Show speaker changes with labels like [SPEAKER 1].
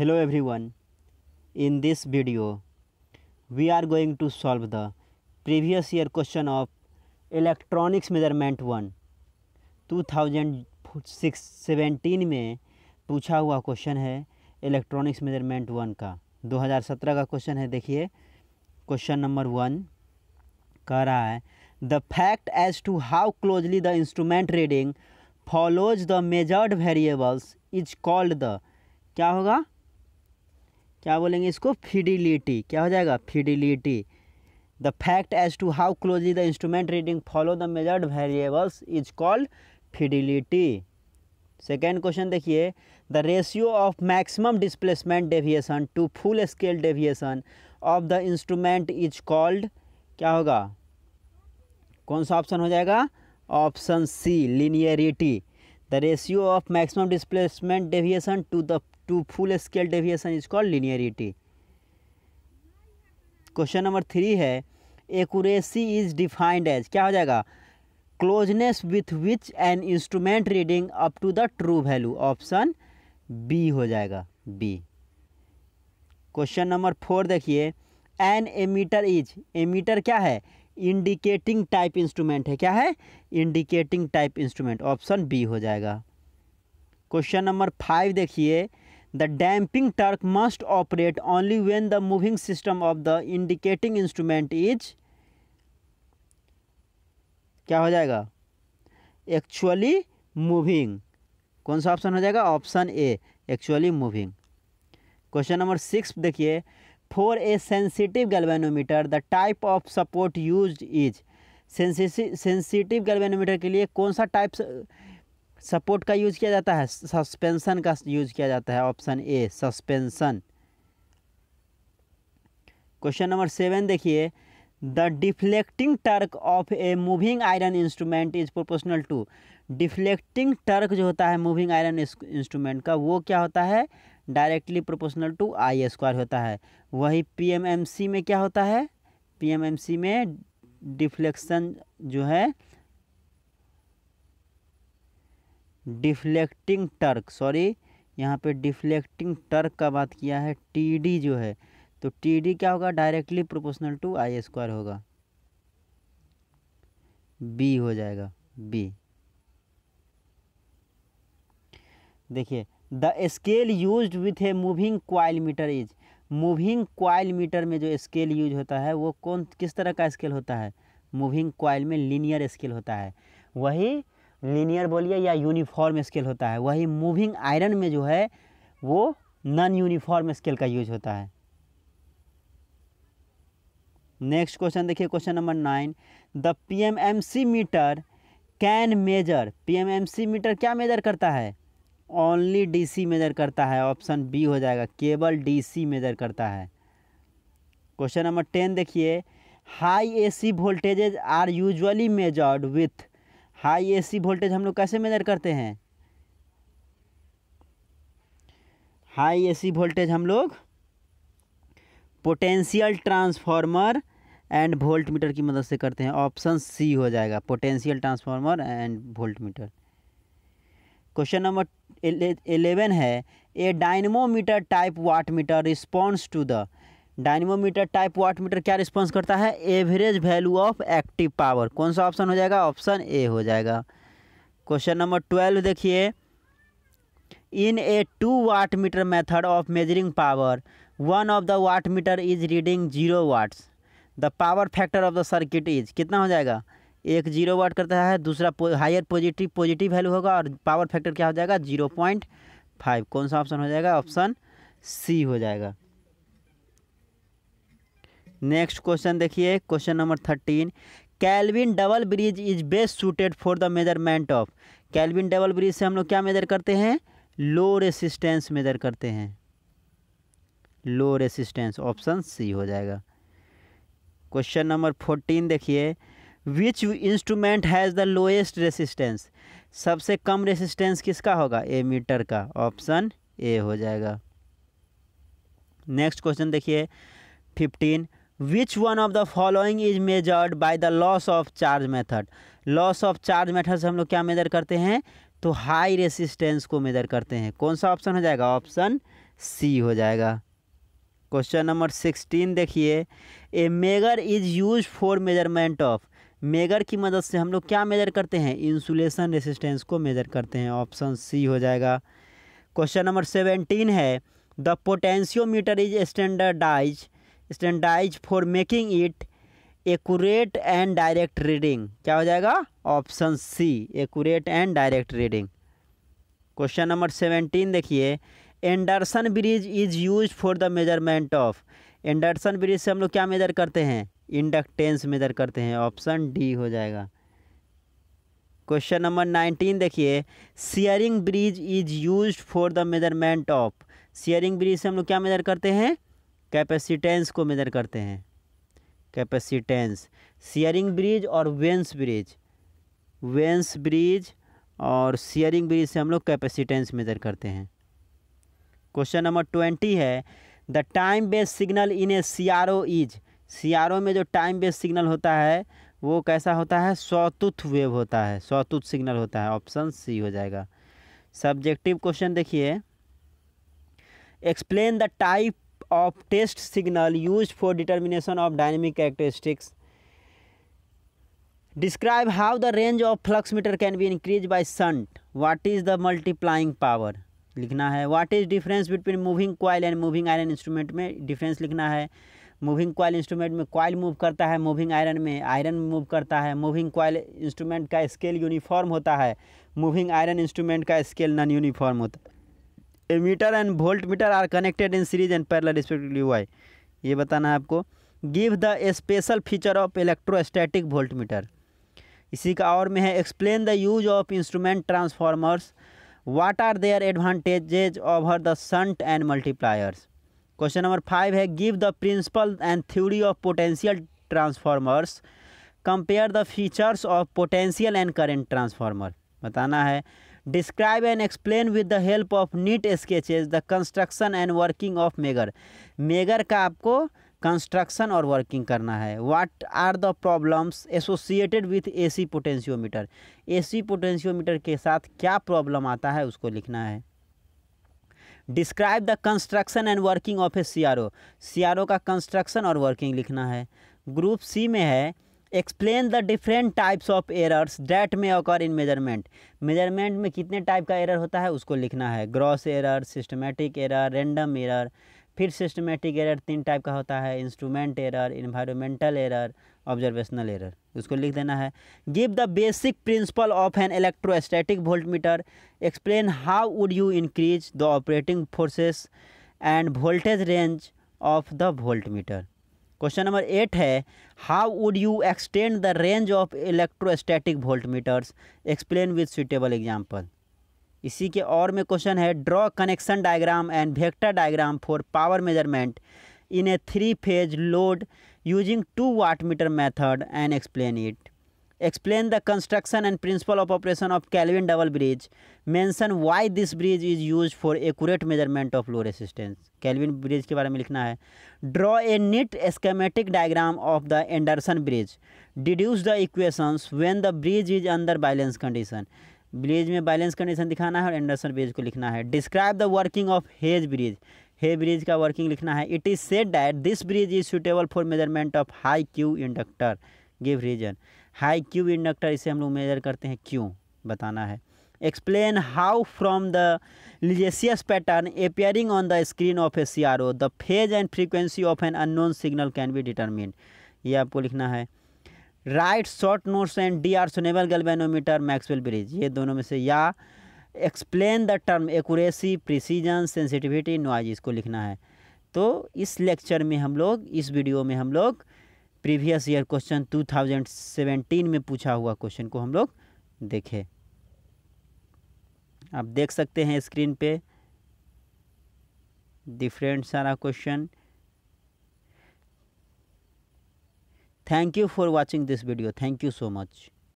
[SPEAKER 1] this video we are going to solve the previous year question of electronics measurement one two thousand six 2017 में पूछा हुआ question है electronics measurement one का 2017 का question है देखिए क्वेश्चन नंबर वन कह रहा है the fact as to how closely the instrument reading follows the measured variables is called the क्या होगा क्या बोलेंगे इसको फिडिलिटी क्या हो जाएगा fidelity the fact as to how closely the instrument reading follow the measured variables is called fidelity second question देखिए the ratio of maximum displacement deviation to full scale deviation of the instrument is called क्या होगा कौन सा option हो जाएगा option C linearity the ratio of maximum displacement deviation to the to full scale deviation is called linearity question number three है accuracy is defined as क्या हो जाएगा closeness with which an instrument reading up to the true value option B हो जाएगा B question number four देखिए an ammeter is ammeter क्या है indicating type instrument है क्या है indicating type instrument option B हो जाएगा क्वेश्चन नंबर फाइव देखिए the damping torque must operate only when the moving system of the indicating instrument is क्या हो जाएगा एक्चुअली मूविंग कौन सा ऑप्शन हो जाएगा option A actually moving question number six देखिए for a sensitive galvanometer the type of support use is sensitive galvanometer के लिए कौन सा टाइप सपोर्ट का यूज़ किया जाता है सस्पेंसन का यूज़ किया जाता है option A suspension question number seven देखिए the deflecting torque of a moving iron instrument is proportional to deflecting torque जो होता है मूविंग आयरन इंस्ट्रूमेंट का वो क्या होता है directly proportional to I square होता है वही पीएमएमसी में क्या होता है पीएमएमसी में डिफ्लेक्शन जो है डिफ्लेक्टिंग टर्क सॉरी यहाँ पे डिफ्लेक्टिंग टर्क का बात किया है टीडी जो है तो टीडी क्या होगा directly proportional to I square होगा बी हो जाएगा बी देखिए the scale use with a moving coil meter is moving coil meter में जो स्केल यूज होता है वो कौन किस तरह का स्केल होता है मूविंग क्वाइल में लीनियर स्केल होता है वही लीनियर बोलिए या यूनिफॉर्म स्केल होता है वही मूविंग आयरन में जो है वो नॉन यूनिफॉर्म स्केल का यूज होता है नेक्स्ट क्वेश्चन देखिए question number nine the PMMC meter can measure PMMC meter क्या मेजर करता है ओनली डीसी मेजर करता है ऑप्शन बी हो जाएगा केवल डीसी मेजर करता है क्वेश्चन नंबर टेन देखिए high AC voltages are usually measured with high AC voltage हम लोग कैसे मेजर करते हैं हाई एसी वोल्टेज हम लोग potential transformer and volt meter की मदद से करते हैं ऑप्शन सी हो जाएगा potential transformer and volt meter question number eleven है a dynamometer type watt meter response to the dynamometer type watt meter क्या रिस्पॉन्स करता है average value of active power कौन सा ऑप्शन हो जाएगा ऑप्शन ए हो जाएगा क्वेश्चन नंबर ट्वेल्व देखिए in a two watt meter method of measuring power one of the watt meter is reading zero watts the power factor of the circuit is कितना हो जाएगा एक zero watt करता है दूसरा हायर पॉजिटिव पॉजिटिव वैल्यू होगा और power factor क्या हो जाएगा जीरो पॉइंट फाइव कौन सा ऑप्शन हो जाएगा ऑप्शन सी हो जाएगा नेक्स्ट क्वेश्चन देखिए question number thirteen Kelvin double bridge is best suited for the measurement of Kelvin double bridge से हम लोग क्या मेजर करते हैं लो रेसिस्टेंस मेजर करते हैं लो रेसिस्टेंस ऑप्शन सी हो जाएगा क्वेश्चन नंबर फोर्टीन देखिए which instrument has the lowest resistance सबसे कम रेसिस्टेंस किसका होगा ए मीटर का ऑप्शन ए हो जाएगा नेक्स्ट क्वेश्चन देखिए fifteen which one of the following is measured by the loss of charge method loss of charge method से हम लोग क्या मेजर करते हैं तो हाई रेसिस्टेंस को मेजर करते हैं कौन सा ऑप्शन हो जाएगा ऑप्शन सी हो जाएगा क्वेश्चन नंबर सिक्सटीन देखिए a megger is use for measurement of megger की मदद से हम लोग क्या मेजर करते हैं इंसुलेशन रेसिस्टेंस को मेजर करते हैं ऑप्शन सी हो जाएगा क्वेश्चन नंबर सेवेंटीन है the potentiometer is standardise standardise for making it accurate and direct reading क्या हो जाएगा option C accurate and direct reading question number seventeen देखिए Anderson bridge is use for the measurement of Anderson bridge से हम लोग क्या major करते हैं इंडक्टेंस मेजर करते हैं ऑप्शन डी हो जाएगा क्वेश्चन नंबर नाइनटीन देखिए Schering bridge is use for the measurement of Schering bridge से हम लोग क्या मेजर करते हैं कैपेसिटेंस को मेजर करते हैं कैपेसिटेंस सियरिंग ब्रिज और वेंस ब्रिज वेंस ब्रिज और सियरिंग ब्रिज से हम लोग कैपेसिटेंस मेजर करते हैं क्वेश्चन नंबर ट्वेंटी है the time base signal in a C R O is C R O में जो टाइम बेस सिग्नल होता है वो कैसा होता है सौतुथ वेव होता है सौतुथ सिग्नल होता है ऑप्शन सी हो जाएगा सब्जेक्टिव क्वेश्चन देखिए explain the type of test signal used for determination of dynamic characteristics describe how the range of flux meter can be increased by shunt what is the multiplying power लिखना है what is difference between moving coil and moving iron instrument में difference लिखना है moving coil instrument में coil move करता है moving iron में iron move करता है मूविंग कॉयल इंस्ट्रूमेंट का स्केल यूनिफॉर्म होता है मूविंग आयरन इंस्ट्रूमेंट का स्केल नॉन यूनिफॉर्म होता है ammeter and volt meter are connected in series and parallel respectively why ये बताना है आपको give the special feature of electrostatic volt meter इसी का और में है explain the use of instrument transformers what are their advantages over the shunt and multipliers question number five है give the principle and theory of potential transformers compare the features of potential and current transformer बताना है describe and explain with the help of neat sketches the construction and working of megger megger का आपको construction और working करना है what are the problems associated with AC potentiometer AC potentiometer के साथ क्या प्रॉब्लम आता है उसको लिखना है describe the construction and working of a C R O C R O का कंस्ट्रक्शन और वर्किंग लिखना है ग्रुप सी में है explain the different types of errors that में अकर इन मेजरमेंट मेजरमेंट में कितने टाइप का एरर होता है उसको लिखना है gross error systematic error random error फिर सिस्टमेटिक एरर तीन टाइप का होता है instrument error environmental error observational error उसको लिख देना है give the basic principle of an electrostatic volt meter explain how would you increase the operating forces and voltage range of the volt meter question number eight है how would you extend the range of electrostatic volt meters explain with suitable example इसी के और में question है draw connection diagram and vector diagram for power measurement in a three phase load using two watt meter method and explain it explain the construction and principle of operation of Kelvin double bridge mention why this bridge is used for accurate measurement of low resistance Kelvin bridge के बारे में लिखना है draw a neat schematic diagram of the Anderson bridge deduce the equations when the bridge is under balance condition bridge में balance condition दिखाना है और Anderson bridge को लिखना है describe the working of Hay's bridge Hay bridge का working लिखना है it is said that this bridge is suitable for measurement of high Q inductor give reason high Q inductor इसे हम लोग मेजर करते हैं क्यों बताना है explain how from the Lissajous pattern appearing on the screen of a C R O the phase and frequency of an unknown signal can be determine ये आपको लिखना है write short notes and D'Arsonval galvanometer Maxwell bridge ये दोनों में से या explain the term accuracy precision sensitivity noise इसको लिखना है तो इस लेक्चर में हम लोग इस वीडियो में हम लोग प्रीवियस ईयर क्वेश्चन 2017 में पूछा हुआ क्वेश्चन को हम लोग देखें आप देख सकते हैं स्क्रीन पे डिफरेंट सारा question thank you for watching this video thank you so much